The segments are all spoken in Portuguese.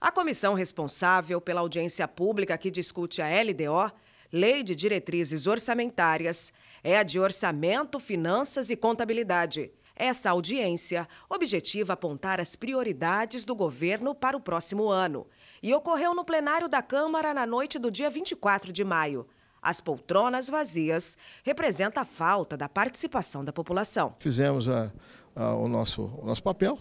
A comissão responsável pela audiência pública que discute a LDO, Lei de Diretrizes Orçamentárias, é a de Orçamento, Finanças e Contabilidade. Essa audiência objetiva apontar as prioridades do governo para o próximo ano e ocorreu no plenário da Câmara na noite do dia 24 de maio. As poltronas vazias representa a falta da participação da população. Fizemos a, a, o, nosso, o nosso papel,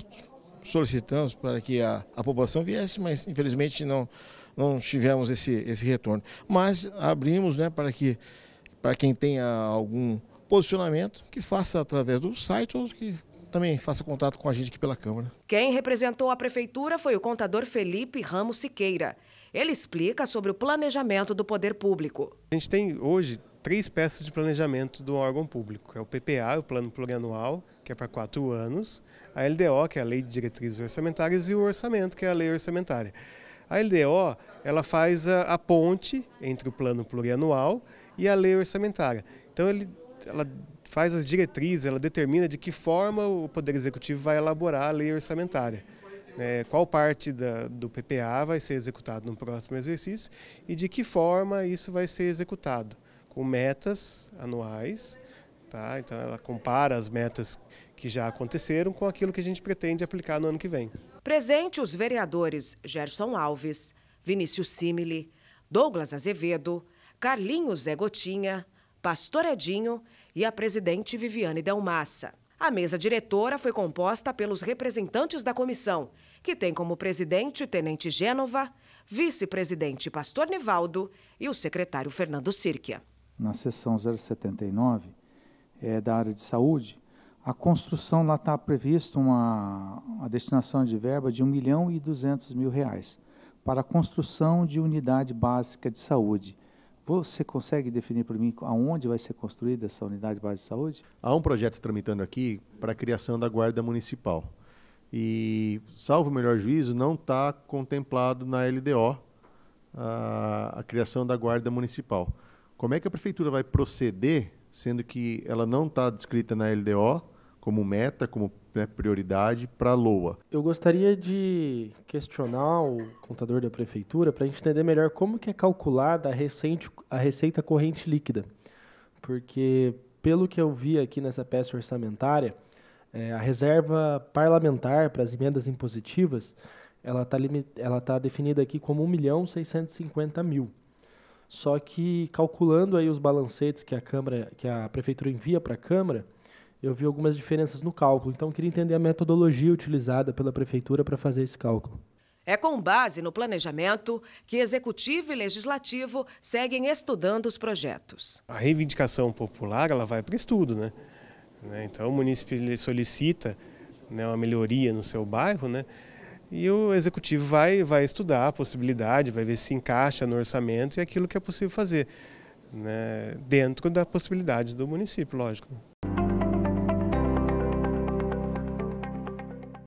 solicitamos para que a, a população viesse, mas infelizmente não, não tivemos esse, esse retorno. Mas abrimos né, para que para quem tenha algum posicionamento, que faça através do site ou que também faça contato com a gente aqui pela Câmara. Quem representou a Prefeitura foi o contador Felipe Ramos Siqueira. Ele explica sobre o planejamento do poder público. A gente tem hoje três peças de planejamento do órgão público. É o PPA, o Plano Plurianual, que é para quatro anos, a LDO, que é a Lei de Diretrizes Orçamentárias, e o Orçamento, que é a Lei Orçamentária. A LDO ela faz a, a ponte entre o Plano Plurianual e a Lei Orçamentária. Então, ele, ela faz as diretrizes, ela determina de que forma o Poder Executivo vai elaborar a Lei Orçamentária. É, qual parte da, do PPA vai ser executado no próximo exercício e de que forma isso vai ser executado com metas anuais. Tá? Então ela compara as metas que já aconteceram com aquilo que a gente pretende aplicar no ano que vem. Presente os vereadores Gerson Alves, Vinícius Simile, Douglas Azevedo, Carlinhos Zé Gotinha, Pastor Edinho e a presidente Viviane Delmassa. A mesa diretora foi composta pelos representantes da comissão, que tem como presidente Tenente Gênova, vice-presidente Pastor Nivaldo e o secretário Fernando Sirquia na sessão 079 é, da área de saúde, a construção lá está prevista uma, uma, destinação de verba de 1 milhão e 200 mil reais para a construção de unidade básica de saúde. Você consegue definir para mim aonde vai ser construída essa unidade básica de saúde? Há um projeto tramitando aqui para a criação da Guarda Municipal. E, salvo o melhor juízo, não está contemplado na LDO a, a criação da Guarda Municipal. Como é que a prefeitura vai proceder, sendo que ela não está descrita na LDO como meta, como né, prioridade para a LOA? Eu gostaria de questionar o contador da prefeitura para a gente entender melhor como que é calculada a, recente, a receita corrente líquida. Porque, pelo que eu vi aqui nessa peça orçamentária, é, a reserva parlamentar para as emendas impositivas ela está tá definida aqui como 1 milhão 650 mil. Só que calculando aí os balancetes que a câmara, que a prefeitura envia para a câmara, eu vi algumas diferenças no cálculo. Então eu queria entender a metodologia utilizada pela prefeitura para fazer esse cálculo. É com base no planejamento que executivo e legislativo seguem estudando os projetos. A reivindicação popular ela vai para estudo, né? né? Então o município solicita né, uma melhoria no seu bairro, né? E o executivo vai, vai estudar a possibilidade, vai ver se encaixa no orçamento e aquilo que é possível fazer, né, dentro da possibilidade do município, lógico. Né?